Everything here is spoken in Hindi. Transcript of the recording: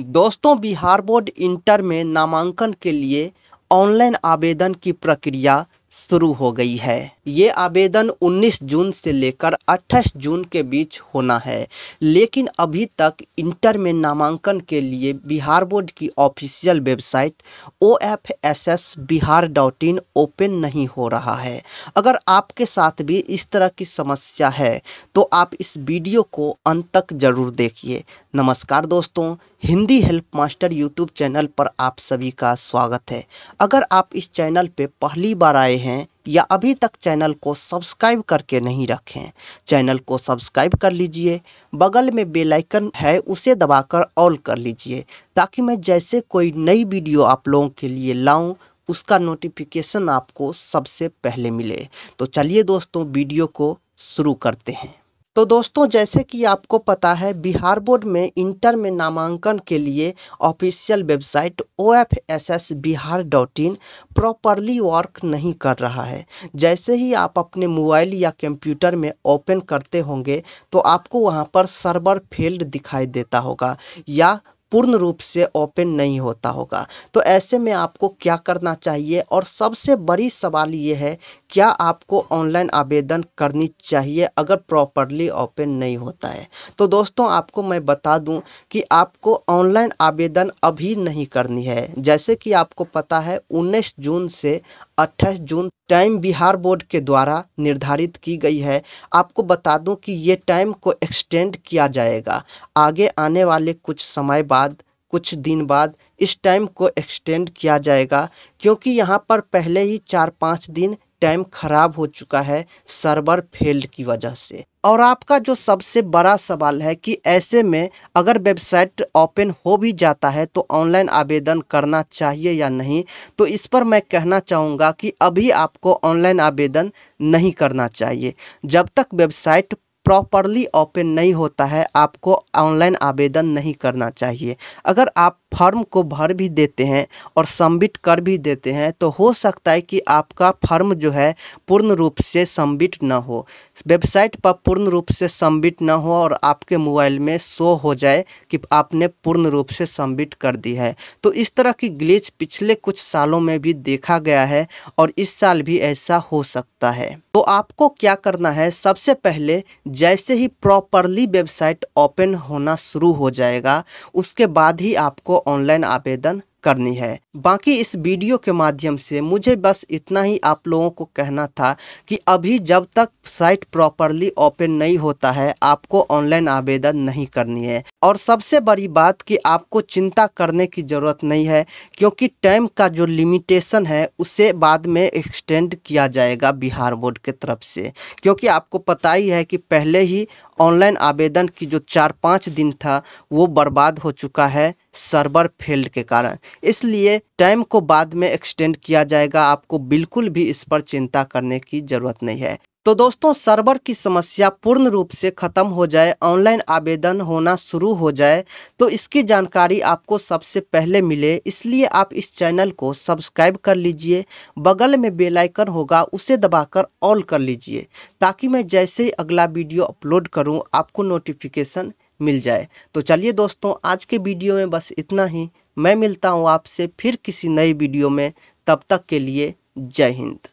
दोस्तों बिहार बोर्ड इंटर में नामांकन के लिए ऑनलाइन आवेदन की प्रक्रिया शुरू हो गई है ये आवेदन 19 जून से लेकर 28 जून के बीच होना है लेकिन अभी तक इंटर में नामांकन के लिए बिहार बोर्ड की official website O F S S Bihar dot in open नहीं हो रहा है अगर आपके साथ भी इस तरह की समस्या है तो आप इस वीडियो को अंत तक जरूर देखिए नमस्कार दोस्तों Hindi help master YouTube channel पर आप सभी का स्वागत है अगर आप इस चैनल पर पहली बार आए हैं या अभी तक चैनल को सब्सक्राइब करके नहीं रखें चैनल को सब्सक्राइब कर लीजिए बगल में बेल आइकन है उसे दबाकर ऑल कर लीजिए ताकि मैं जैसे कोई नई वीडियो आप लोगों के लिए लाऊं उसका नोटिफिकेशन आपको सबसे पहले मिले तो चलिए दोस्तों वीडियो को शुरू करते हैं तो दोस्तों जैसे कि आपको पता है बिहार बोर्ड में इंटर में नामांकन के लिए official website O F S S Bihar dot in properly work नहीं कर रहा है जैसे ही आप अपने मोबाइल या कंप्यूटर में ओपन करते होंगे तो आपको वहाँ पर सर्वर फेल्ड दिखाई देता होगा या पूर्ण रूप से ओपन नहीं होता होगा तो ऐसे में आपको क्या करना चाहिए और सबसे बड़ी सवाल ये है क्या आपको ऑनलाइन आवेदन करनी चाहिए अगर प्रॉपरली ओपन नहीं होता है तो दोस्तों आपको मैं बता दूं कि आपको ऑनलाइन आवेदन अभी नहीं करनी है जैसे कि आपको पता है 19 जून से 28 जून टाइम बिहार बोर्ड के द्वारा निर्धारित की गई है आपको बता दूं कि ये टाइम को एक्सटेंड किया जाएगा आगे आने वाले कुछ समय बाद बाद कुछ दिन बाद इस टाइम को एक्सटेंड किया जाएगा क्योंकि यहाँ पर पहले ही चार पाँच दिन टाइम खराब हो चुका है सर्वर फेल्ड की वजह से और आपका जो सबसे बड़ा सवाल है कि ऐसे में अगर वेबसाइट ओपन हो भी जाता है तो ऑनलाइन आवेदन करना चाहिए या नहीं तो इस पर मैं कहना चाहूँगा कि अभी आपको ऑनलाइन आवेदन नहीं करना चाहिए जब तक वेबसाइट प्रॉपरली ओपन नहीं होता है आपको ऑनलाइन आवेदन नहीं करना चाहिए अगर आप फर्म को भर भी देते हैं और सबमिट कर भी देते हैं तो हो सकता है कि आपका फर्म जो है पूर्ण रूप से सबमिट ना हो वेबसाइट पर पूर्ण रूप से सबमिट ना हो और आपके मोबाइल में शो हो जाए कि आपने पूर्ण रूप से सबमिट कर दी है तो इस तरह की ग्लिच पिछले कुछ सालों में भी देखा गया है और इस साल भी ऐसा हो सकता है तो आपको क्या करना है सबसे पहले जैसे ही प्रॉपरली वेबसाइट ओपन होना शुरू हो जाएगा उसके बाद ही आपको ऑनलाइन आवेदन करनी है बाकी इस वीडियो के माध्यम से मुझे बस इतना ही आप लोगों को कहना था कि अभी जब तक साइट प्रॉपरली ओपन नहीं होता है आपको ऑनलाइन आवेदन नहीं करनी है और सबसे बड़ी बात कि आपको चिंता करने की ज़रूरत नहीं है क्योंकि टाइम का जो लिमिटेशन है उसे बाद में एक्सटेंड किया जाएगा बिहार बोर्ड के तरफ से क्योंकि आपको पता ही है कि पहले ही ऑनलाइन आवेदन की जो चार पाँच दिन था वो बर्बाद हो चुका है सर्वर फेल्ड के कारण इसलिए टाइम को बाद में एक्सटेंड किया जाएगा आपको बिल्कुल भी इस पर चिंता करने की ज़रूरत नहीं है तो दोस्तों सर्वर की समस्या पूर्ण रूप से ख़त्म हो जाए ऑनलाइन आवेदन होना शुरू हो जाए तो इसकी जानकारी आपको सबसे पहले मिले इसलिए आप इस चैनल को सब्सक्राइब कर लीजिए बगल में बेल आइकन होगा उसे दबाकर ऑल कर लीजिए ताकि मैं जैसे ही अगला वीडियो अपलोड करूं आपको नोटिफिकेशन मिल जाए तो चलिए दोस्तों आज के वीडियो में बस इतना ही मैं मिलता हूँ आपसे फिर किसी नई वीडियो में तब तक के लिए जय हिंद